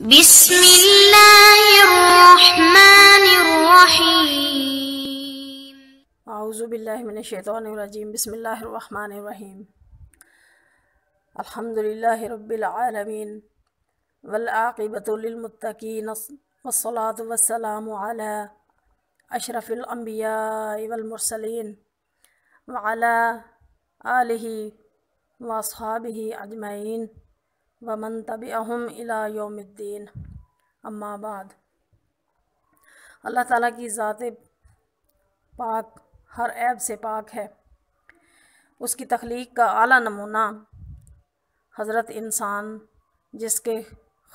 بسم الله الرحمن الرحيم أعوذ بالله من الشيطان الرجيم بسم الله الرحمن الرحيم الحمد لله رب العالمين والعاقبة للمتقين والصلاة والسلام على أشرف الأنبياء والمرسلين وعلى آله وأصحابه أجمعين वमन तब अहम अलायोमद्दीन अम्माबाद अल्लाह ताला की ज़ात पाक हर ऐब से पाक है उसकी तख्लीक का आला नमूना हज़रत इंसान जिसके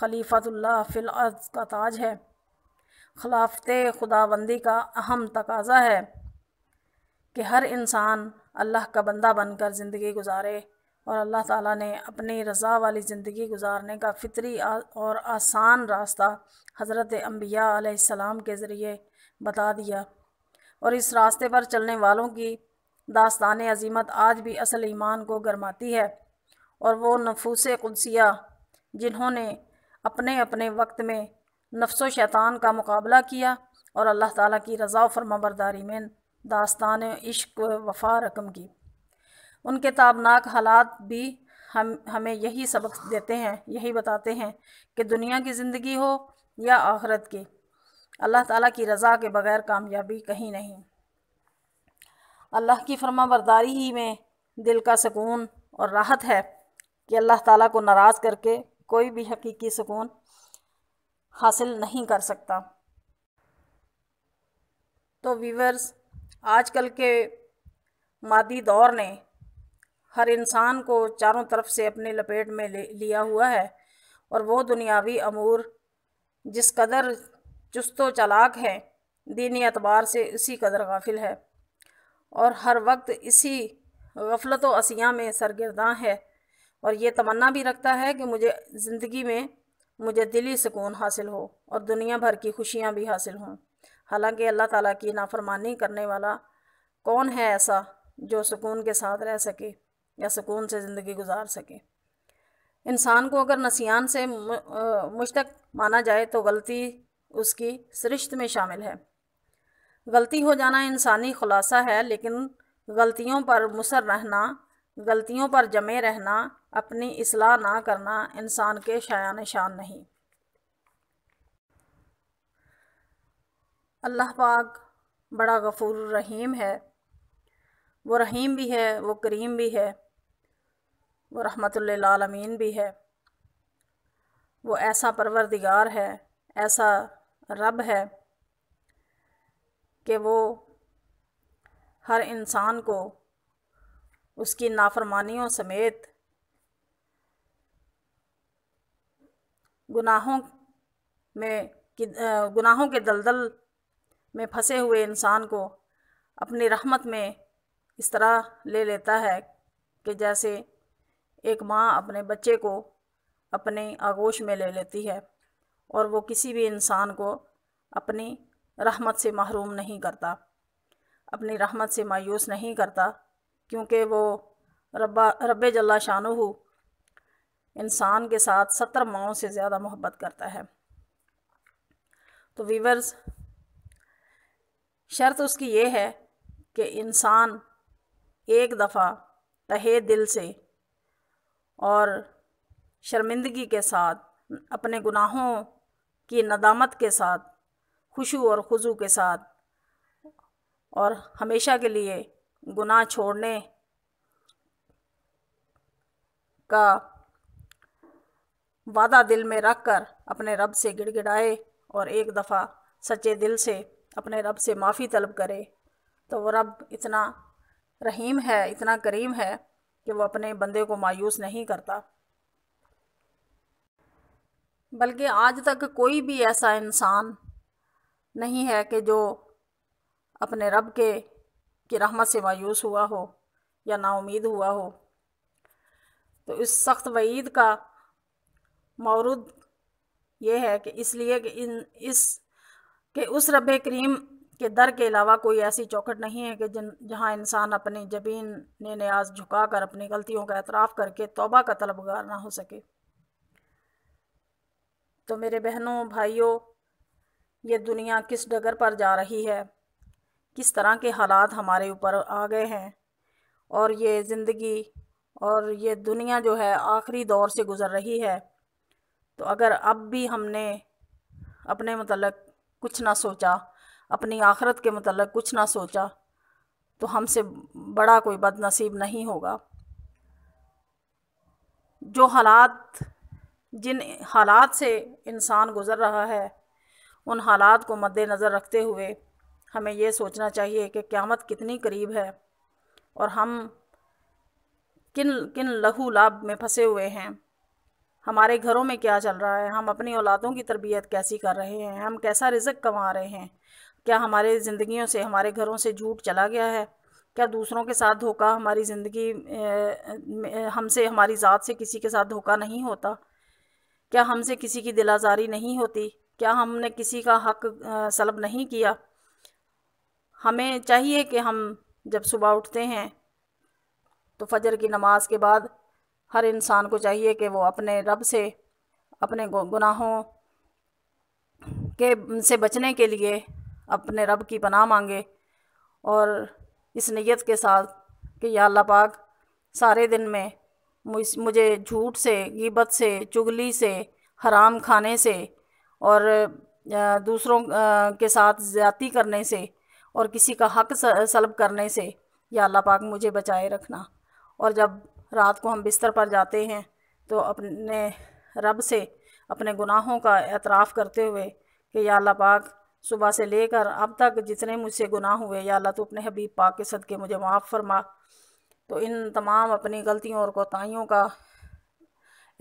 खलीफतुल्लाह फिल अर्ज़ का ताज है खिलाफत खुदाबंदी का अहम तकाजा है कि हर इंसान अल्लाह का बंदा बनकर ज़िंदगी गुजारे और अल्लाह ताला ने अपनी रज़ा वाली ज़िंदगी गुजारने का फितरी और आसान रास्ता हज़रत अम्बिया के ज़रिए बता दिया और इस रास्ते पर चलने वालों की दास्तान अजीमत आज भी असल ईमान को गरमाती है और वो नफूस कुदसिया जिन्होंने अपने अपने वक्त में नफ्सो शैतान का मुकाबला किया और अल्लाह ताला की रज़ा फरमाबरदारी में दास्तान इश्क वफा रकम की उनके ताबनाक हालात भी हम हमें यही सबक देते हैं यही बताते हैं कि दुनिया की ज़िंदगी हो या आखरत की अल्लाह ताला की रज़ा के बग़ैर कामयाबी कहीं नहीं अल्लाह की फरमाबरदारी बरदारी ही में दिल का सुकून और राहत है कि अल्लाह ताला को नाराज़ करके कोई भी हकीकी सुकून हासिल नहीं कर सकता तो वीवर्स आजकल के मादी दौर ने हर इंसान को चारों तरफ से अपने लपेट में ले लिया हुआ है और वो दुनियावी अमूर जिस कदर व चलाक है दीनी अतबार से इसी कदर गाफिल है और हर वक्त इसी गफलत असिया में सरगर्दा है और ये तमन्ना भी रखता है कि मुझे ज़िंदगी में मुझे दिली सुकून हासिल हो और दुनिया भर की खुशियाँ भी हासिल हों हालांकि अल्लाह ताला की नाफरमानी करने वाला कौन है ऐसा जो सुकून के साथ रह सके या सुकून से ज़िंदगी गुजार सके इंसान को अगर नसियान से मुश्तक माना जाए तो गलती उसकी सरिश्त में शामिल है गलती हो जाना इंसानी खुलासा है लेकिन गलतियों पर मुसर रहना गलतियों पर जमे रहना अपनी असलाह ना करना इंसान के शायान शान नहीं अल्लाह पाक बड़ा गफूर रहीम है वो रहीम भी है वो करीम भी है वो रहमतमीन भी है वो ऐसा परवरदिगार है ऐसा रब है कि वो हर इंसान को उसकी नाफरमानियों समेत गुनाहों में गुनाहों के दलदल में फंसे हुए इंसान को अपनी रहमत में इस तरह ले लेता है कि जैसे एक माँ अपने बच्चे को अपने आगोश में ले लेती है और वो किसी भी इंसान को अपनी रहमत से महरूम नहीं करता अपनी रहमत से मायूस नहीं करता क्योंकि वो रब्बा रब जल्ला शाहू इंसान के साथ सत्तर माओ से ज़्यादा मोहब्बत करता है तो वीवर्स शर्त उसकी ये है कि इंसान एक दफ़ा तहे दिल से और शर्मिंदगी के साथ अपने गुनाहों की नदामत के साथ खुशू और खुजू के साथ और हमेशा के लिए गुनाह छोड़ने का वादा दिल में रख कर अपने रब से गिड़गिड़ाए और एक दफ़ा सच्चे दिल से अपने रब से माफ़ी तलब करे तो वो रब इतना रहीम है इतना करीम है कि वो अपने बंदे को मायूस नहीं करता बल्कि आज तक कोई भी ऐसा इंसान नहीं है कि जो अपने रब के की रहमत से मायूस हुआ हो या नाउमीद हुआ हो तो इस सख्त वईद का मौरूद ये है कि इसलिए कि इन इस के उस रब करीम कि दर के अलावा कोई ऐसी चौखट नहीं है कि जिन जहाँ इंसान अपनी जबीन ने न्याज कर अपनी गलतियों का एतराफ़ करके तोबा का तलबगार ना हो सके तो मेरे बहनों भाइयों ये दुनिया किस डगर पर जा रही है किस तरह के हालात हमारे ऊपर आ गए हैं और ये ज़िंदगी और ये दुनिया जो है आखिरी दौर से गुज़र रही है तो अगर अब भी हमने अपने मतलब कुछ ना सोचा अपनी आखरत के मतलब कुछ ना सोचा तो हमसे बड़ा कोई बदनसीब नहीं होगा जो हालात जिन हालात से इंसान गुज़र रहा है उन हालात को मद्देनज़र रखते हुए हमें ये सोचना चाहिए कि क़्यामत कितनी करीब है और हम किन किन लहू लाभ में फंसे हुए हैं हमारे घरों में क्या चल रहा है हम अपनी औलादों की तरबियत कैसी कर रहे हैं हम कैसा रिजक कमा रहे हैं क्या हमारे ज़िंदगियों से हमारे घरों से झूठ चला गया है क्या दूसरों के साथ धोखा हमारी ज़िंदगी हमसे हमारी ज़ात से किसी के साथ धोखा नहीं होता क्या हमसे किसी की दिलाजारी नहीं होती क्या हमने किसी का हक सलब नहीं किया हमें चाहिए कि हम जब सुबह उठते हैं तो फजर की नमाज के बाद हर इंसान को चाहिए कि वो अपने रब से अपने गुनाहों के से बचने के लिए अपने रब की पनाह मांगे और इस नीयत के साथ कि या अल्लाह पाक सारे दिन में मुझे झूठ से गिबत से चुगली से हराम खाने से और दूसरों के साथ ज़्यादती करने से और किसी का हक सलब करने से या अल्लाह पाक मुझे बचाए रखना और जब रात को हम बिस्तर पर जाते हैं तो अपने रब से अपने गुनाहों का एतराफ़ करते हुए कि या अल्लाह पाक सुबह से लेकर अब तक जितने मुझसे गुनाह हुए या अल्लाह तो अपने हबीब पाक के सदक़े मुझे माफ़ फरमा तो इन तमाम अपनी गलतियों और कोताहीियों का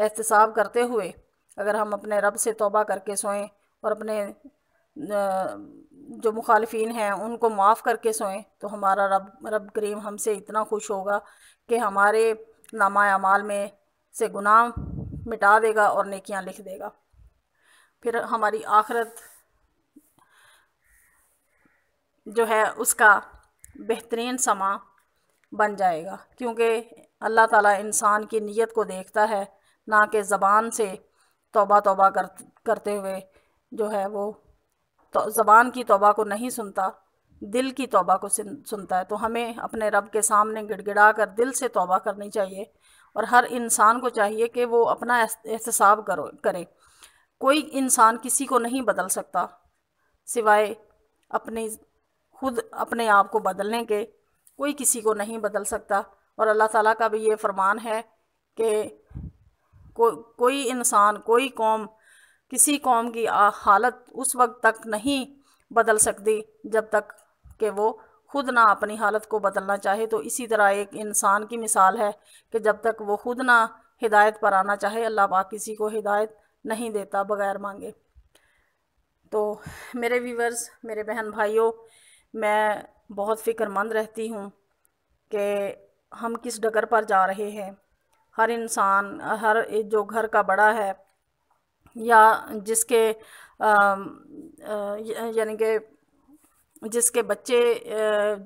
एहतसाब करते हुए अगर हम अपने रब से तोबा करके सोएं और अपने जो मुखालफी हैं उनको माफ़ करके सोएं तो हमारा रब रब करीम हमसे इतना खुश होगा कि हमारे नामा अमाल में से गुनाह मिटा देगा और नेकियां लिख देगा फिर हमारी आखरत जो है उसका बेहतरीन समा बन जाएगा क्योंकि अल्लाह ताला इंसान की नीयत को देखता है ना कि ज़बान से तोबा तोबा कर करते हुए जो है वो तो ज़बान की तोबा को नहीं सुनता दिल की तोबा को सुनता है तो हमें अपने रब के सामने गिड़गिड़ा कर दिल से तोबा करनी चाहिए और हर इंसान को चाहिए कि वो अपना एहतसाब करो करे कोई इंसान किसी को नहीं बदल सकता सिवाय अपनी खुद अपने आप को बदलने के कोई किसी को नहीं बदल सकता और अल्लाह ताला का भी ये फरमान है कि को, कोई इंसान कोई कौम किसी कौम की हालत उस वक्त तक नहीं बदल सकती जब तक कि वो खुद ना अपनी हालत को बदलना चाहे तो इसी तरह एक इंसान की मिसाल है कि जब तक वो खुद ना हिदायत पर आना चाहे अल्लाह पाक किसी को हिदायत नहीं देता बगैर मांगे तो मेरे व्यूवर्स मेरे बहन भाइयों मैं बहुत फ़िक्रमंद रहती हूँ कि हम किस डगर पर जा रहे हैं हर इंसान हर जो घर का बड़ा है या जिसके यानी कि जिसके बच्चे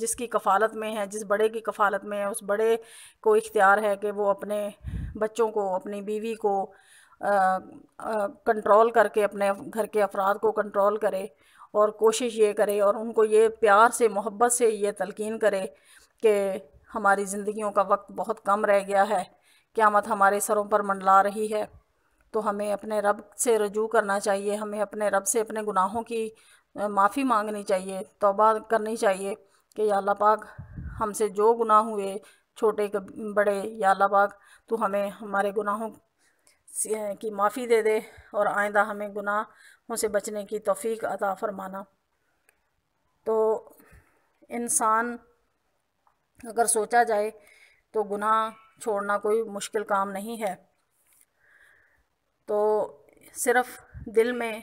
जिसकी कफ़ालत में है जिस बड़े की कफ़ालत में है उस बड़े को इख्तियार है कि वो अपने बच्चों को अपनी बीवी को कंट्रोल करके अपने घर के अफराद को कंट्रोल करे और कोशिश ये करे और उनको ये प्यार से मोहब्बत से ये तलकिन करे कि हमारी ज़िंदगियों का वक्त बहुत कम रह गया है क़्यामत हमारे सरों पर मंडला रही है तो हमें अपने रब से रजू करना चाहिए हमें अपने रब से अपने गुनाहों की माफ़ी मांगनी चाहिए तोबा करनी चाहिए कि या अल्लाह पाक हमसे जो गुनाह हुए छोटे बड़े या अल्लाह पाक तो हमें हमारे गुनाहों की माफ़ी दे दे और आइंदा हमें गुनाहों से बचने की तोफ़ी अता फ़रमाना तो इंसान अगर सोचा जाए तो गुनाह छोड़ना कोई मुश्किल काम नहीं है तो सिर्फ दिल में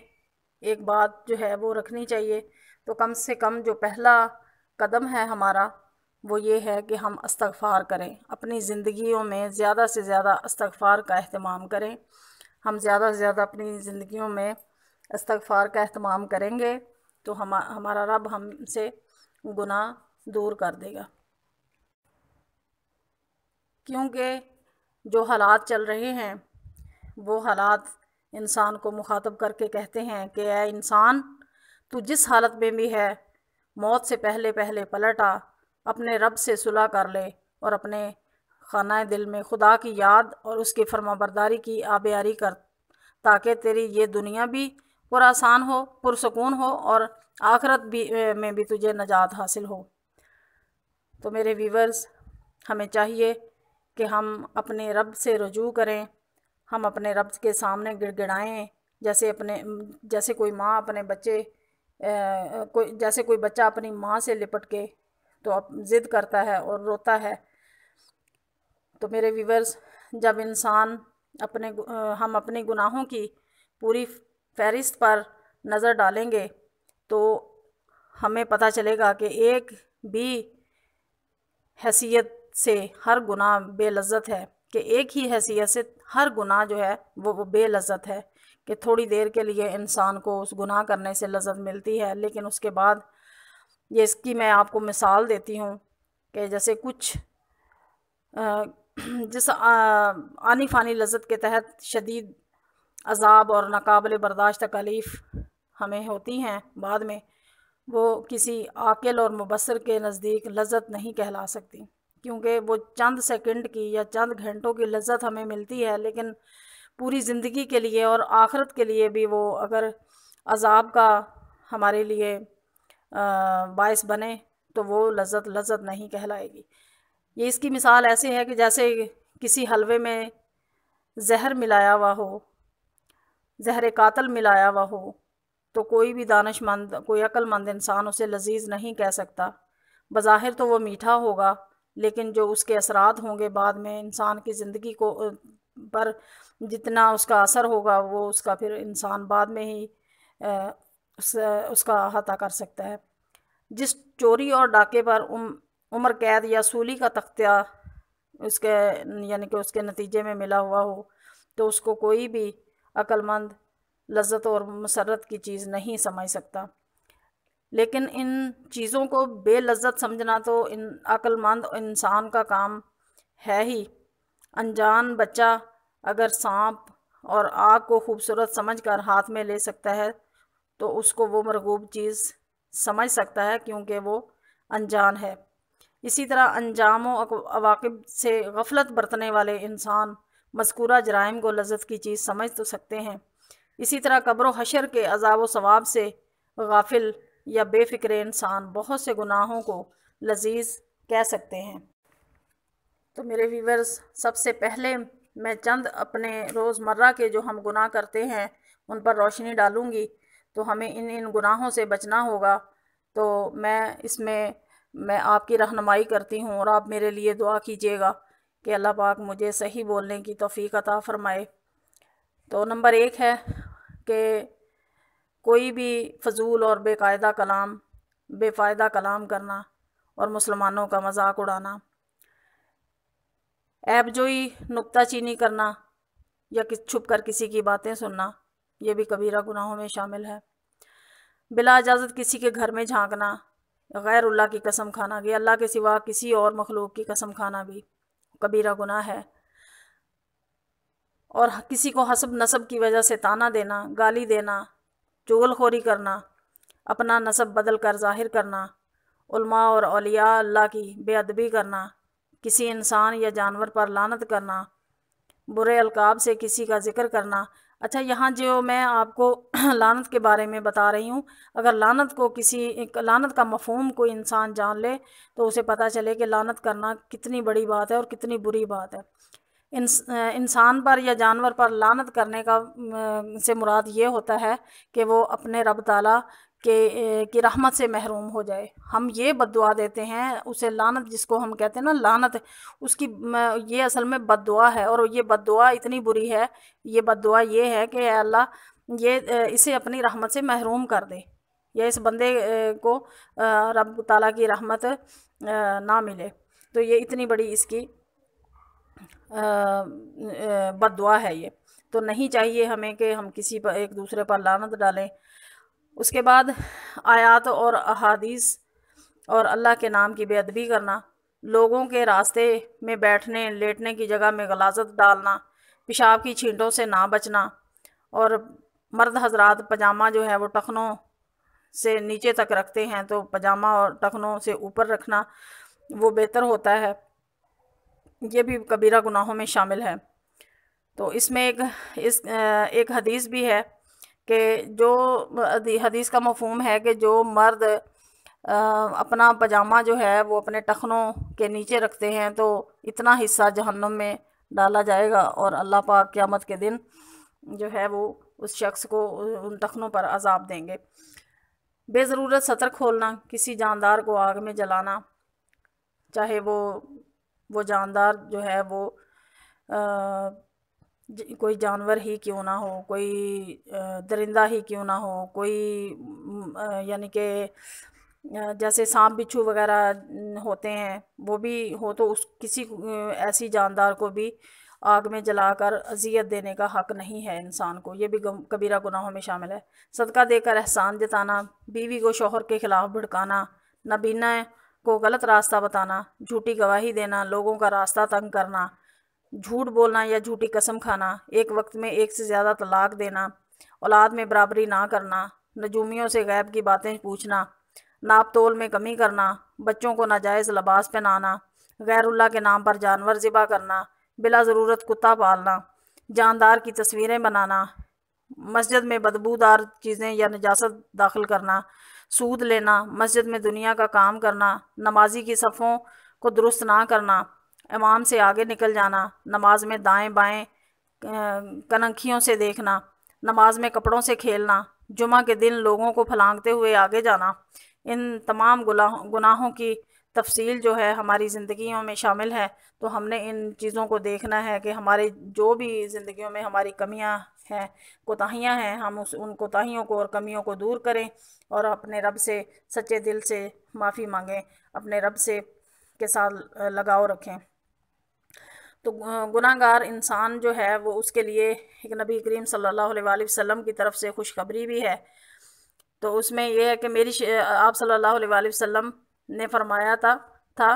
एक बात जो है वो रखनी चाहिए तो कम से कम जो पहला कदम है हमारा वो ये है कि हम अस्तगफ़ार करें अपनी ज़िंदगियों में ज़्यादा से ज़्यादा अस्तगफ़ार का अहतमाम करें हम ज़्यादा से ज़्यादा अपनी ज़िंदगियों में अस्तगफ़ार का अहतमाम करेंगे तो हम हमारा रब हमसे गुनाह दूर कर देगा क्योंकि जो हालात चल रहे हैं वो हालात इंसान को मुखातब करके कहते हैं कि ए इंसान तू जिस हालत में भी है मौत से पहले पहले पलटा अपने रब से सुलह कर ले और अपने खाना दिल में खुदा की याद और उसकी फर्माबरदारी की आबियारी कर ताकि तेरी ये दुनिया भी पुरासान हो पुरसकून हो और आखरत भी में भी तुझे नजात हासिल हो तो मेरे व्यूवर्स हमें चाहिए कि हम अपने रब से रजू करें हम अपने रब के सामने गिड़गिड़ाएँ जैसे अपने जैसे कोई माँ अपने बच्चे कोई जैसे कोई बच्चा अपनी माँ से लिपट के तो ज़िद करता है और रोता है तो मेरे व्यूवर्स जब इंसान अपने हम अपने गुनाहों की पूरी फहरिस्त पर नज़र डालेंगे तो हमें पता चलेगा कि एक भी हैसियत से हर गुनाह बेलज़त है कि एक ही हैसियत से हर गुनाह जो है वो वो बेलज़त है कि थोड़ी देर के लिए इंसान को उस गुनाह करने से लज्जत मिलती है लेकिन उसके बाद ये इसकी मैं आपको मिसाल देती हूँ कि जैसे कुछ जिस आनी फ़ानी लजत के तहत शदीद अजाब और नाकबले बर्दाश्त तकलीफ़ हमें होती हैं बाद में वो किसी आकिल और मुबसर के नज़दीक लजत नहीं कहला सकती क्योंकि वो चंद सेकंड की या चंद घंटों की लजत हमें मिलती है लेकिन पूरी ज़िंदगी के लिए और आखरत के लिए भी वो अगर अजाब का हमारे लिए बायस बने तो वो लज्जत लज्जत नहीं कहलाएगी ये इसकी मिसाल ऐसी है कि जैसे किसी हलवे में जहर मिलाया हुआ हो जहर कातल मिलाया हुआ हो तो कोई भी दानशमंद कोई अक्लमंद इंसान उसे लजीज नहीं कह सकता बज़ाहिर तो वो मीठा होगा लेकिन जो उसके असरात होंगे बाद में इंसान की ज़िंदगी को पर जितना उसका असर होगा वो उसका फिर इंसान बाद में ही उस, उसका अहाता कर सकता है जिस चोरी और डाके पर उम, उम्र कैद या सूली का तख्तिया उसके यानी कि उसके नतीजे में मिला हुआ हो तो उसको कोई भी अक्लमंद लज्जत और मसरत की चीज़ नहीं समझ सकता लेकिन इन चीज़ों को बेलज्जत समझना तो इन अक्लमंद इंसान का काम है ही अनजान बच्चा अगर सांप और आग को खूबसूरत समझकर हाथ में ले सकता है तो उसको वो मरगूब चीज़ समझ सकता है क्योंकि वो अनजान है इसी तरह अनजाम अवाकब से गफलत बरतने वाले इंसान मस्कूरा जराइम को लजत की चीज़ समझ तो सकते हैं इसी तरह कब्र हशर के अजाब वाब से गाफिल या बेफिक्र इंसान बहुत से गुनाहों को लजीज कह सकते हैं तो मेरे व्यूवर्स सबसे पहले मैं चंद अपने रोज़मर्रा के जो हम गुनाह करते हैं उन पर रोशनी डालूँगी तो हमें इन इन गुनाहों से बचना होगा तो मैं इसमें मैं आपकी रहनमाई करती हूँ और आप मेरे लिए दुआ कीजिएगा कि अल्लाह पाक मुझे सही बोलने की तोफ़ी अता फ़रमाए तो नंबर एक है कि कोई भी फजूल और बेकायदा कलाम बेफ़ायदा कलाम करना और मुसलमानों का मजाक उड़ाना ऐबजोई नुकताचीनी करना या किस छुप कर किसी की बातें सुनना ये भी कबीरा गुनाहों में शामिल है बिला इजाज़त किसी के घर में झांकना गैर अल्लाह की कसम खाना भी अल्लाह के सिवा किसी और मखलूक की कसम खाना भी कबीरा गुनाह है और किसी को हसब नसब की वजह से ताना देना गाली देना चुगलखोरी करना अपना नसब बदल कर जाहिर करना उल्मा और अलिया अल्लाह की बेअदबी करना किसी इंसान या जानवर पर लानत करना बुरे अलकाब से किसी का जिक्र करना अच्छा यहाँ जो मैं आपको लानत के बारे में बता रही हूँ अगर लानत को किसी लानत का मफहम कोई इंसान जान ले तो उसे पता चले कि लानत करना कितनी बड़ी बात है और कितनी बुरी बात है इंसान पर या जानवर पर लानत करने का से मुराद ये होता है कि वो अपने रब ताला के कि रहमत से महरूम हो जाए हम ये बद देते हैं उसे लानत जिसको हम कहते हैं ना लानत उसकी ये असल में बद है और ये बद इतनी बुरी है ये बद ये है कि अल्लाह ये इसे अपनी रहमत से महरूम कर दे या इस बंदे को रब ताला की रहमत ना मिले तो ये इतनी बड़ी इसकी बद है ये तो नहीं चाहिए हमें कि हम किसी पर एक दूसरे पर लानत डालें उसके बाद आयात और अहादीस और अल्लाह के नाम की बेअदबी करना लोगों के रास्ते में बैठने लेटने की जगह में गलाजत डालना पेशाब की छींटों से ना बचना और मर्द हजरात पजामा जो है वो टखनों से नीचे तक रखते हैं तो पजामा और टखनों से ऊपर रखना वो बेहतर होता है ये भी कबीरा गुनाहों में शामिल है तो इसमें एक इस एक हदीस भी है कि जो हदीस का मफहम है कि जो मर्द अपना पजामा जो है वो अपने टखनों के नीचे रखते हैं तो इतना हिस्सा जहन्नम में डाला जाएगा और अल्लाह पाक क़्यामत के दिन जो है वो उस शख्स को उन टखनों पर अजाब देंगे बेज़रूरत सतर खोलना किसी जानदार को आग में जलाना चाहे वो वो जानदार जो है वो आ, कोई जानवर ही क्यों ना हो कोई दरिंदा ही क्यों ना हो कोई यानी कि जैसे सांप बिच्छू वगैरह होते हैं वो भी हो तो उस किसी ऐसी जानदार को भी आग में जलाकर अजियत देने का हक नहीं है इंसान को ये भी कबीरा गुनाहों में शामिल है सदका देकर एहसान जताना बीवी को शोहर के ख़िलाफ़ भड़काना नबीना को गलत रास्ता बताना झूठी गवाही देना लोगों का रास्ता तंग करना झूठ बोलना या झूठी कसम खाना एक वक्त में एक से ज़्यादा तलाक देना औलाद में बराबरी ना करना नजूमियों से गैब की बातें पूछना नाप तोल में कमी करना बच्चों को नाजायज़ लबास पहनाना गैरुल्ला के नाम पर जानवर ज़िबा करना बिला ज़रूरत कुत्ता पालना जानदार की तस्वीरें बनाना मस्जिद में बदबूदार चीज़ें या नजासत दाखिल करना सूद लेना मस्जिद में दुनिया का काम करना नमाजी की सफ़ों को दुरुस्त ना करना इमाम से आगे निकल जाना नमाज में दाएं बाएं कनखियों से देखना नमाज में कपड़ों से खेलना जुमा के दिन लोगों को फलांगते हुए आगे जाना इन तमाम गुनाहों की तफसील जो है हमारी ज़िंदगियों में शामिल है तो हमने इन चीज़ों को देखना है कि हमारे जो भी ज़िंदगियों में हमारी कमियां हैं कोताहियां हैं हम उस उन कोताहियों को और कमियों को दूर करें और अपने रब से सच्चे दिल से माफ़ी मांगें अपने रब से के साथ लगाव रखें तो हाँ, गुनाहगार इंसान जो है वो उसके लिए एक नबी करीम सल्लल्लाहु अलैहि वसल्लम की तरफ से खुशखबरी भी है तो उसमें यह है कि मेरी आप सल्लल्लाहु अलैहि वसल्लम ने फरमाया था था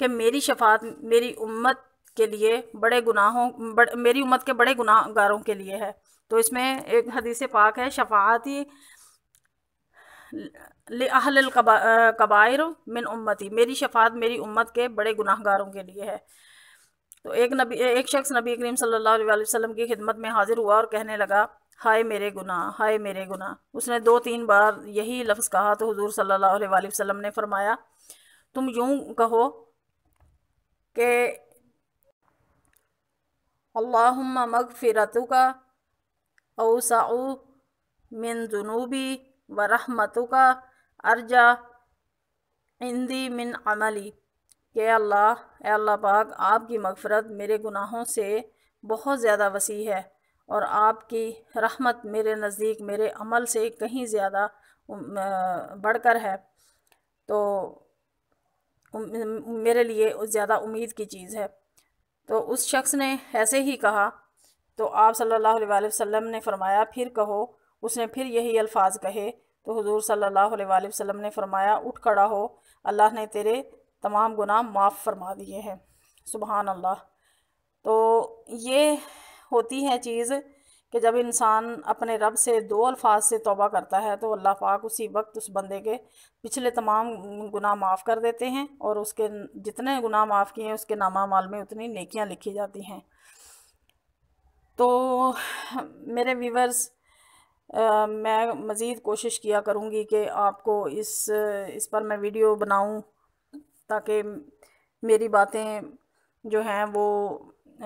कि मेरी शफात मेरी उम्मत के लिए बड़े गुनाहों बड़, मेरी उम्मत के बड़े गुनाहगारों के लिए है तो इसमें एक हदीस पाक है शफाती अहल कबा, कबायर मिन उम्मती मेरी शफात मेरी उम्मत के बड़े गुनाहगारों के लिए है तो एक नबी एक शख्स नबी करीम सल्लल्लाहु अलैहि वसल्लम की खिदमत में हाजिर हुआ और कहने लगा हाय मेरे गुनाह हाय मेरे गुनाह उसने दो तीन बार यही लफ्ज़ कहा तो हुजूर सल्लल्लाहु अलैहि वसल्लम ने फरमाया तुम यूं कहो कि अल्लाहुम्मा मगफिरतुका औसाउ मिन जुनूबी व रहमतुका अर्जा इंदी मिन अमली कि अल्लाह अल्लाह पाक आपकी मगफ़रत मेरे गुनाहों से बहुत ज़्यादा वसी है और आपकी रहमत मेरे नज़दीक मेरे अमल से कहीं ज़्यादा बढ़कर है तो मेरे लिए ज़्यादा उम्मीद की चीज़ है तो उस शख्स ने ऐसे ही कहा तो आप सल्लल्लाहु अलैहि वसल्लम ने फ़रमाया फिर कहो उसने फिर यही अल्फाज कहे तो हुजूर सल्लल्लाहु अलैहि वसल्लम ने फ़रमाया उठ खड़ा हो अल्लाह ने तेरे तमाम गुनाह माफ़ फरमा दिए हैं सुबहान अल्लाह तो ये होती है चीज़ कि जब इंसान अपने रब से दो अल्फाज से तोबा करता है तो अल्लाह पाक उसी वक्त उस बंदे के पिछले तमाम गुनाह माफ़ कर देते हैं और उसके जितने गुनाह माफ़ किए हैं उसके नामा माल में उतनी नेकियां लिखी जाती हैं तो मेरे व्यूवर्स मैं मज़ीद कोशिश किया करूँगी कि आपको इस इस पर मैं वीडियो बनाऊँ ताकि मेरी बातें जो हैं वो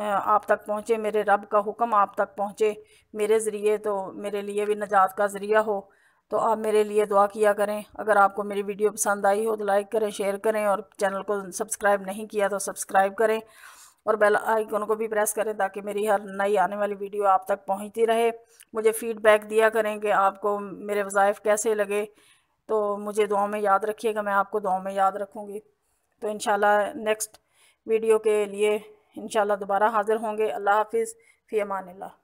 आप तक पहुँचे मेरे रब का हुक्म आप तक पहुँचे मेरे ज़रिए तो मेरे लिए भी नजात का ज़रिया हो तो आप मेरे लिए दुआ किया करें अगर आपको मेरी वीडियो पसंद आई हो तो लाइक करें शेयर करें और चैनल को सब्सक्राइब नहीं किया तो सब्सक्राइब करें और बेल आइकन को भी प्रेस करें ताकि मेरी हर नई आने वाली वीडियो आप तक पहुंचती रहे मुझे फ़ीडबैक दिया करें कि आपको मेरे वज़ाइफ कैसे लगे तो मुझे दुआ में याद रखिएगा मैं आपको दुआ में याद रखूँगी तो इन नेक्स्ट वीडियो के लिए इन दोबारा हाज़िर होंगे अल्लाह हाफिज़ फ़ी अमान ला